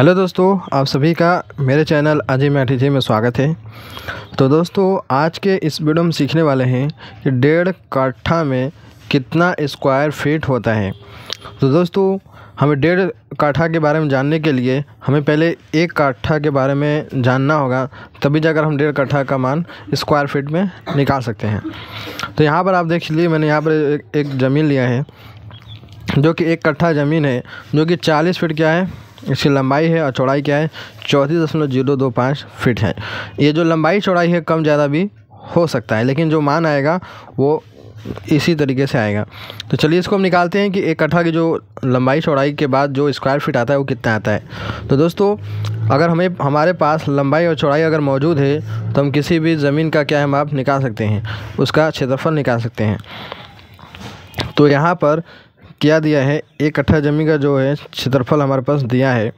hello दोस्तों आप सभी का मेरे चैनल अजय मैठी जी में स्वागत है तो दोस्तों आज के इस वीडियो में सीखने वाले हैं कि डेढ़ काठा में कितना स्क्वायर फीट होता है तो दोस्तों हमें डेढ़ काठा के बारे में जानने के लिए हमें पहले एक काठा के बारे में जानना होगा तभी जाकर हम डेढ़ काठा का मान स्क्वायर फीट में निकाल सकते हैं तो यहाँ पर आप देख लीजिए मैंने यहाँ पर एक ज़मीन लिया है जो कि एक कट्ठा ज़मीन है जो कि चालीस फीट क्या है इसकी लंबाई है और चौड़ाई क्या है चौंतीस दशमलव जीरो दो पाँच फिट है ये जो लंबाई चौड़ाई है कम ज़्यादा भी हो सकता है लेकिन जो मान आएगा वो इसी तरीके से आएगा तो चलिए इसको हम निकालते हैं कि एक कट्ठा की जो लंबाई चौड़ाई के बाद जो स्क्वायर फिट आता है वो कितना आता है तो दोस्तों अगर हमें हमारे पास लंबाई और चौड़ाई अगर मौजूद है तो हम किसी भी ज़मीन का क्या है माप निकाल सकते हैं उसका क्षेत्रफल निकाल सकते हैं तो यहाँ पर क्या दिया है एक कट्ठा ज़मीन का जो है क्षेत्रफल हमारे पास दिया है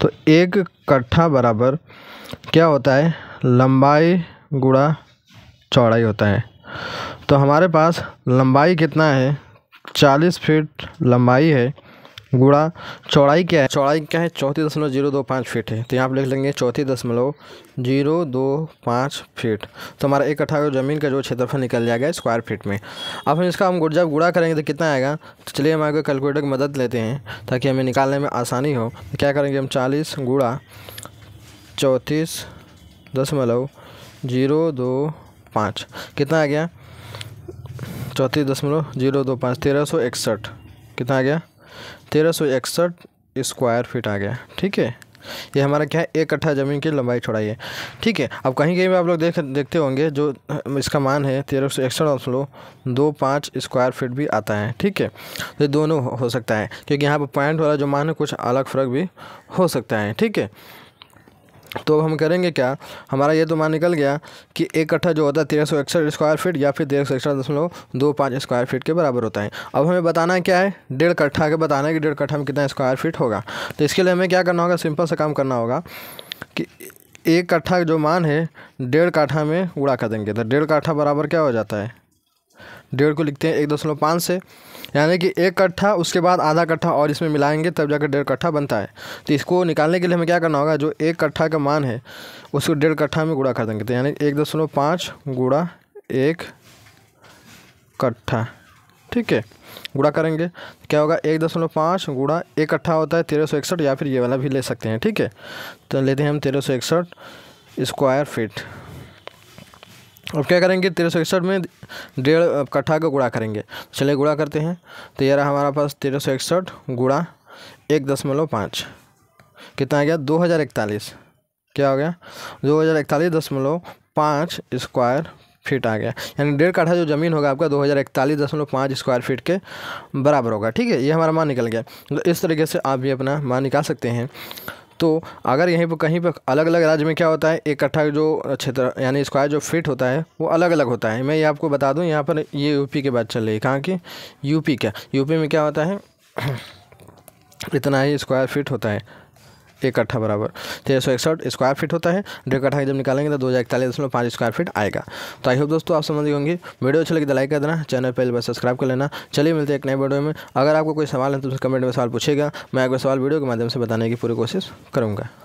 तो एक कट्ठा बराबर क्या होता है लंबाई गुड़ा चौड़ाई होता है तो हमारे पास लंबाई कितना है चालीस फीट लंबाई है गुड़ा चौड़ाई क्या है चौड़ाई क्या है चौथी दशमलव जीरो दो पाँच फीट है तो यहाँ पर लिख लेंगे चौथी दशमलव जीरो दो पाँच फीट तो हमारा एक कट्ठा ज़मीन का जो क्षेत्रफल निकल जाएगा स्क्वायर फीट में अब हम इसका हम जब गुड़ा करेंगे तो कितना आएगा तो चलिए हम आगे कैलकुलेटर की मदद लेते हैं ताकि हमें निकालने में आसानी हो तो क्या करेंगे हम चालीस गुड़ा चौंतीस दशमलव जीरो दो पाँच कितना आ गया चौंतीस दशमलव जीरो दो पाँच तेरह सौ इकसठ कितना आ गया तेरह सौ इकसठ स्क्वायर फीट आ गया ठीक है ये हमारा क्या है एक कट्ठा ज़मीन की लंबाई चौड़ाई है ठीक है अब कहीं कहीं भी आप लोग देख देखते होंगे जो इसका मान है तेरह सौ इकसठ दशमलव दो पाँच स्क्वायर फीट भी आता है ठीक है तो दोनों हो सकता है क्योंकि यहाँ पर पॉइंट वाला जो मान है कुछ अलग फ़र्क भी हो सकता है ठीक है तो अब हम करेंगे क्या हमारा ये तो मान निकल गया कि एक कट्ठा जो होता है तेरह सौ इकसठ स्क्वायर फीट या फिर तेरह सौ इकसठ दशमलव दो पाँच स्क्वायर फीट के बराबर होता है अब हमें बताना है क्या है डेढ़ कट्ठा के बताना है कि डेढ़ कट्ठा में कितना स्क्वायर फीट होगा तो इसके लिए हमें क्या करना होगा सिंपल सा काम करना होगा कि एक कट्ठा जो मान है डेढ़ काठा में उड़ा कर देंगे तो डेढ़ काठा बराबर क्या हो जाता है डेढ़ को लिखते हैं एक दशमलव पाँच से यानी कि एक कट्ठा उसके बाद आधा कट्ठा और इसमें मिलाएंगे तब जाकर डेढ़ कट्ठा बनता है तो इसको निकालने के लिए हमें क्या करना होगा जो एक कट्ठा का मान है उसको डेढ़ कट्ठा में गुड़ा कर देंगे तो यानी एक दशमलव पाँच गुड़ा एक कट्ठा ठीक है गुड़ा करेंगे तो क्या होगा एक दशमलव पाँच गुड़ा एक कट्ठा होता है तेरह सौ इकसठ या फिर ये वाला भी ले सकते हैं ठीक है तो लेते हैं हम तेरह सौ इकसठ स्क्वायर फीट अब क्या करेंगे तेरह सौ इकसठ में डेढ़ कट्ठा का गुड़ा करेंगे चलिए गुड़ा करते हैं तो यार रहा हमारे पास तेरह सौ इकसठ गुड़ा एक दशमलव पाँच कितना आ गया दो हज़ार इकतालीस क्या हो गया दो हज़ार इकतालीस दशमलव पाँच स्क्वायर फीट आ गया यानी डेढ़ कट्ठा जो ज़मीन होगा आपका दो हज़ार इकतालीस दशमलव पाँच स्क्वायर फीट के बराबर होगा ठीक है ये हमारा मान निकल गया तो इस तरीके से आप भी अपना मान निकाल सकते हैं तो अगर यहीं पर कहीं पर अलग अलग राज्य में क्या होता है इकट्ठा जो क्षेत्र यानी स्क्वायर जो फिट होता है वो अलग अलग होता है मैं ये आपको बता दूँ यहाँ पर ये यूपी की बात चल रही है कहाँ की यूपी क्या यूपी में क्या होता है इतना ही स्क्वायर फिट होता है एक कट्ठा बराबर तेरह तो सौ इकसठ स्क्वायर फीट होता है डेढ़ कट्ठा जब निकालेंगे तो दो हज़ार इकतालीस दशमलव पाँच स्क्वायर फीट आएगा तो आई होप दोस्तों आप समझ गए होंगे वीडियो अच्छा लगे तो लाइक कर देना चैनल पर सब्सक्राइब कर लेना चलिए मिलते हैं एक नए वीडियो में अगर आपको कोई सवाल है तो कमेंट में सवाल पूछेगा मैं आपको सवाल वीडियो के माध्यम से बताने की पूरी कोशिश करूँगा